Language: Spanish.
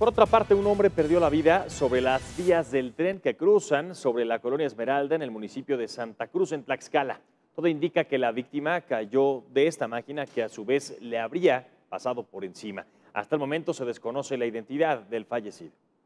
Por otra parte, un hombre perdió la vida sobre las vías del tren que cruzan sobre la colonia Esmeralda en el municipio de Santa Cruz, en Tlaxcala. Todo indica que la víctima cayó de esta máquina que a su vez le habría pasado por encima. Hasta el momento se desconoce la identidad del fallecido.